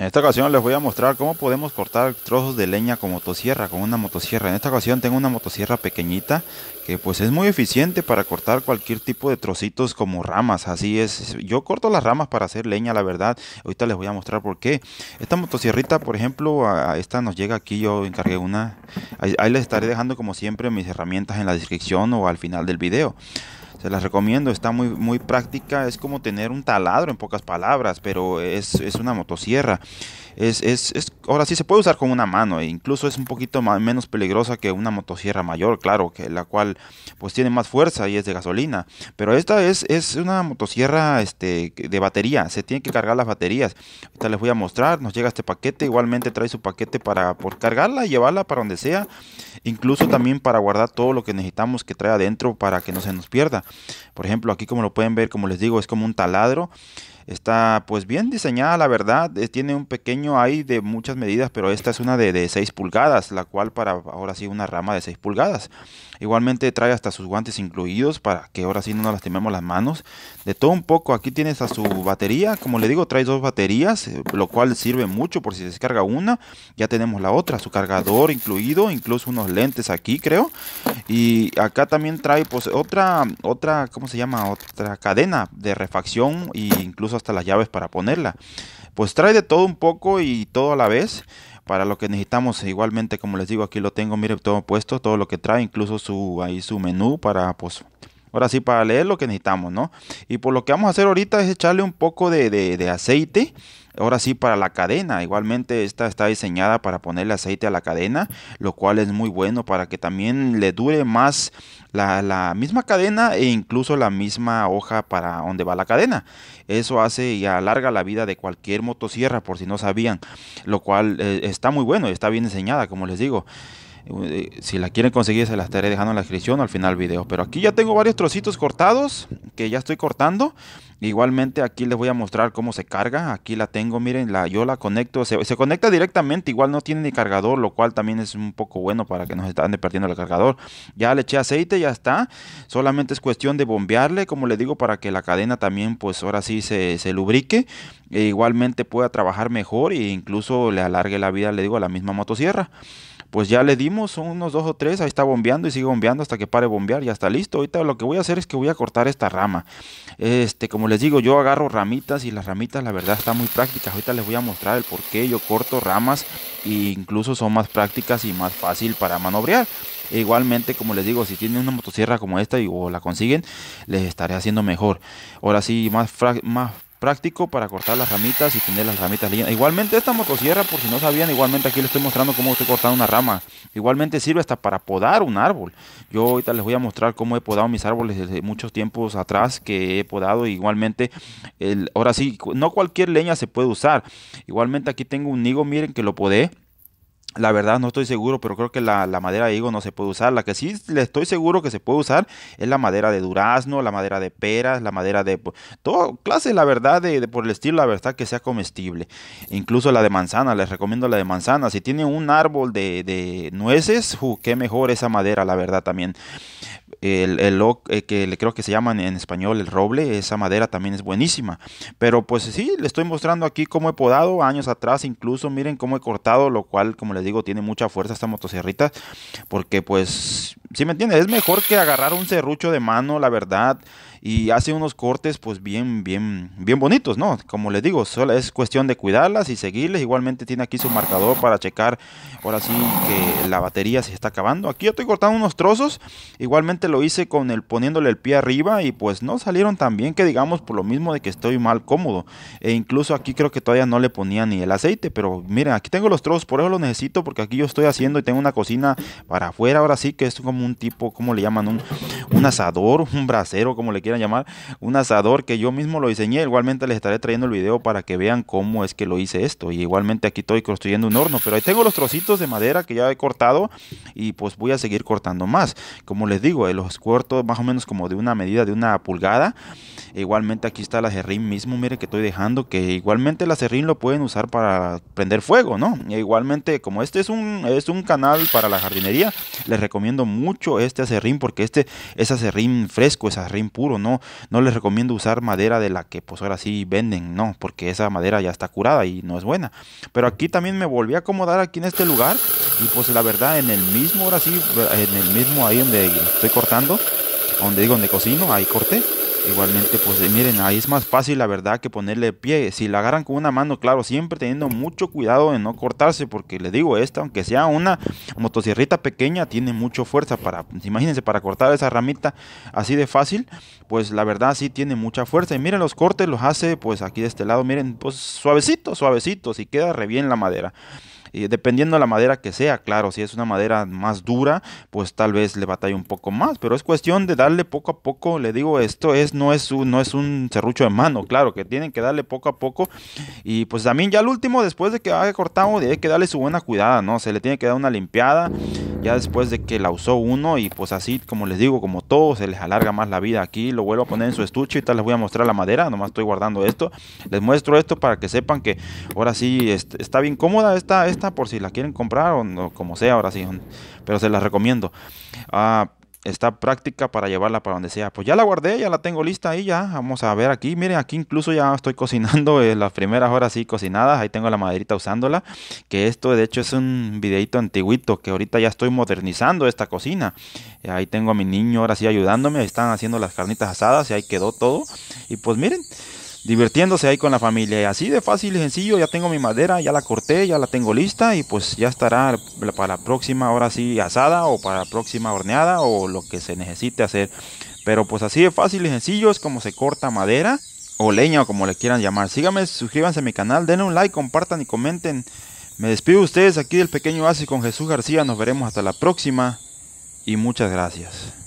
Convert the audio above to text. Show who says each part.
Speaker 1: En esta ocasión les voy a mostrar cómo podemos cortar trozos de leña con motosierra, con una motosierra. En esta ocasión tengo una motosierra pequeñita que pues es muy eficiente para cortar cualquier tipo de trocitos como ramas, así es. Yo corto las ramas para hacer leña, la verdad. Ahorita les voy a mostrar por qué. Esta motosierrita, por ejemplo, a esta nos llega aquí, yo encargué una. Ahí les estaré dejando como siempre mis herramientas en la descripción o al final del video se las recomiendo, está muy, muy práctica, es como tener un taladro en pocas palabras, pero es, una motosierra. Es, ahora sí se puede usar con una mano, e incluso es un poquito menos peligrosa que una motosierra mayor, claro, que la cual pues tiene más fuerza y es de gasolina, pero esta es, es una motosierra este, de batería, se tiene que cargar las baterías. Ahorita les voy a mostrar, nos llega este paquete, igualmente trae su paquete para por cargarla y llevarla para donde sea, incluso también para guardar todo lo que necesitamos que trae adentro para que no se nos pierda. Por ejemplo, aquí como lo pueden ver, como les digo, es como un taladro Está pues bien diseñada, la verdad. Eh, tiene un pequeño hay de muchas medidas, pero esta es una de, 6 pulgadas, la cual para ahora sí una rama de 6 pulgadas. Igualmente trae hasta sus guantes incluidos para que ahora sí no nos lastimemos las manos. De todo un poco, aquí tienes a su batería. Como le digo, trae dos baterías, eh, lo cual sirve mucho por si se descarga una. Ya tenemos la otra, su cargador incluido, incluso unos lentes aquí, creo. Y acá también trae pues otra, otra, ¿cómo se llama? Otra cadena de refacción e incluso hasta las llaves para ponerla. Pues trae de todo un poco y todo a la vez para lo que necesitamos igualmente como les digo aquí lo tengo mire todo puesto todo lo que trae incluso su ahí su menú para pues ahora sí para leer lo que necesitamos no y por lo que vamos a hacer ahorita es echarle un poco de, de, de aceite ahora sí para la cadena. Igualmente esta está diseñada para ponerle aceite a la cadena, lo cual es muy bueno para que también le dure más la, misma cadena e incluso la misma hoja para donde va la cadena. Eso hace y alarga la vida de cualquier motosierra por si no sabían, lo cual eh, está muy bueno, está bien diseñada como les digo eh, si la quieren conseguir se la estaré dejando en la descripción al final del video. Pero aquí ya tengo varios trocitos cortados que ya estoy cortando Igualmente aquí les voy a mostrar cómo se carga. Aquí la tengo, miren, la, yo la conecto. Se, conecta directamente, igual no tiene ni cargador, lo cual también es un poco bueno para que no se estén perdiendo el cargador. Ya le eché aceite, ya está. Solamente es cuestión de bombearle, como le digo, para que la cadena también, pues ahora sí se, se lubrique. E igualmente pueda trabajar mejor e incluso le alargue la vida, le digo, a la misma motosierra pues ya le dimos unos dos o tres, ahí está bombeando y sigue bombeando hasta que pare bombear, ya está listo. Ahorita lo que voy a hacer es que voy a cortar esta rama. Este, como les digo, yo agarro ramitas y las ramitas la verdad están muy prácticas. Ahorita les voy a mostrar el por qué yo corto ramas e incluso son más prácticas y más fácil para manobrear. E igualmente, como les digo, si tienen una motosierra como esta y, o la consiguen, les estaré haciendo mejor. Ahora sí, más, más práctico para cortar las ramitas y tener las ramitas llenas. Igualmente esta motosierra, por si no sabían, igualmente aquí les estoy mostrando cómo estoy cortando una rama. Igualmente sirve hasta para podar un árbol. Yo ahorita les voy a mostrar cómo he podado mis árboles desde muchos tiempos atrás que he podado. Igualmente, el, ahora sí, no cualquier leña se puede usar. Igualmente aquí tengo un nigo miren que lo podé la verdad no estoy seguro, pero creo que la, madera de higo no se puede usar. La que sí le estoy seguro que se puede usar es la madera de durazno, la madera de peras, la madera de... Todo clase, la verdad, de, por el estilo, la verdad que sea comestible. Incluso la de manzana, les recomiendo la de manzana. Si tienen un árbol de, de nueces, uh, qué mejor esa madera, la verdad también el, el eh, que creo que se llama en español el roble, esa madera también es buenísima. Pero pues sí, le estoy mostrando aquí cómo he podado años atrás, incluso miren cómo he cortado, lo cual como les digo tiene mucha fuerza esta motosierrita, porque pues, si me entiendes, es mejor que agarrar un serrucho de mano, la verdad y hace unos cortes pues bien, bien, bien bonitos, ¿no? Como les digo, solo es cuestión de cuidarlas y seguirles. Igualmente tiene aquí su marcador para checar ahora sí que la batería se está acabando. Aquí yo estoy cortando unos trozos, igualmente lo hice con el poniéndole el pie arriba y pues no salieron tan bien que digamos por lo mismo de que estoy mal cómodo. E incluso aquí creo que todavía no le ponía ni el aceite, pero miren, aquí tengo los trozos, por eso los necesito porque aquí yo estoy haciendo y tengo una cocina para afuera, ahora sí que es como un tipo, ¿cómo le llaman? Un, un asador, un brasero, como le quieran llamar, un asador que yo mismo lo diseñé. Igualmente les estaré trayendo el video para que vean cómo es que lo hice esto. Y igualmente aquí estoy construyendo un horno, pero ahí tengo los trocitos de madera que ya he cortado y pues voy a seguir cortando más. Como les digo, eh, los corto más o menos como de una medida de una pulgada. Igualmente aquí está el serrín mismo, miren que estoy dejando, que igualmente el serrín lo pueden usar para prender fuego, ¿no? E igualmente, como este es un, es un canal para la jardinería, les recomiendo mucho este acerrín porque este es acerrín fresco, es acerrín puro, no, les recomiendo usar madera de la que pues ahora sí venden, no, porque esa madera ya está curada y no es buena. Pero aquí también me volví a acomodar aquí en este lugar y pues la verdad en el mismo, ahora sí, en el mismo ahí donde estoy cortando, donde digo, donde cocino, ahí corté Igualmente, pues eh, miren, ahí es más fácil la verdad que ponerle pie. Si la agarran con una mano, claro, siempre teniendo mucho cuidado de no cortarse, porque les digo, esta, aunque sea una motosierrita pequeña, tiene mucha fuerza para, pues, imagínense, para cortar esa ramita así de fácil, pues la verdad sí tiene mucha fuerza. Y miren, los cortes los hace, pues aquí de este lado, miren, pues suavecito, suavecito, si queda re bien la madera dependiendo de la madera que sea, claro, si es una madera más dura, pues tal vez le batalla un poco más, pero es cuestión de darle poco a poco, le digo, esto es no es un, no es un serrucho de mano, claro, que tienen que darle poco a poco y pues también ya el último, después de que haya cortado, hay que darle su buena cuidada, ¿no? Se le tiene que dar una limpiada ya después de que la usó uno y pues así como les digo, como todo, se les alarga más la vida aquí, lo vuelvo a poner en su estuche y tal, les voy a mostrar la madera, nomás estoy guardando esto, les muestro esto para que sepan que ahora sí este, está bien cómoda esta por si la quieren comprar o no, como sea ahora sí, pero se las recomiendo. Ah, está práctica para llevarla para donde sea. Pues ya la guardé, ya la tengo lista ahí ya. Vamos a ver aquí. Miren, aquí incluso ya estoy cocinando eh, las primeras horas Así cocinadas. Ahí tengo la maderita usándola. Que esto de hecho es un videito antiguito que ahorita ya estoy modernizando esta cocina. Eh, ahí tengo a mi niño ahora sí ayudándome. están haciendo las carnitas asadas y ahí quedó todo. Y pues miren divirtiéndose ahí con la familia. Y así de fácil y sencillo, ya tengo mi madera, ya la corté, ya la tengo lista y pues ya estará para la próxima, ahora sí, asada o para la próxima horneada o lo que se necesite hacer. Pero pues así de fácil y sencillo es como se corta madera o leña o como le quieran llamar. Síganme, suscríbanse a mi canal, denle un like, compartan y comenten. Me despido ustedes aquí del pequeño Asi con Jesús García. Nos veremos hasta la próxima y muchas gracias.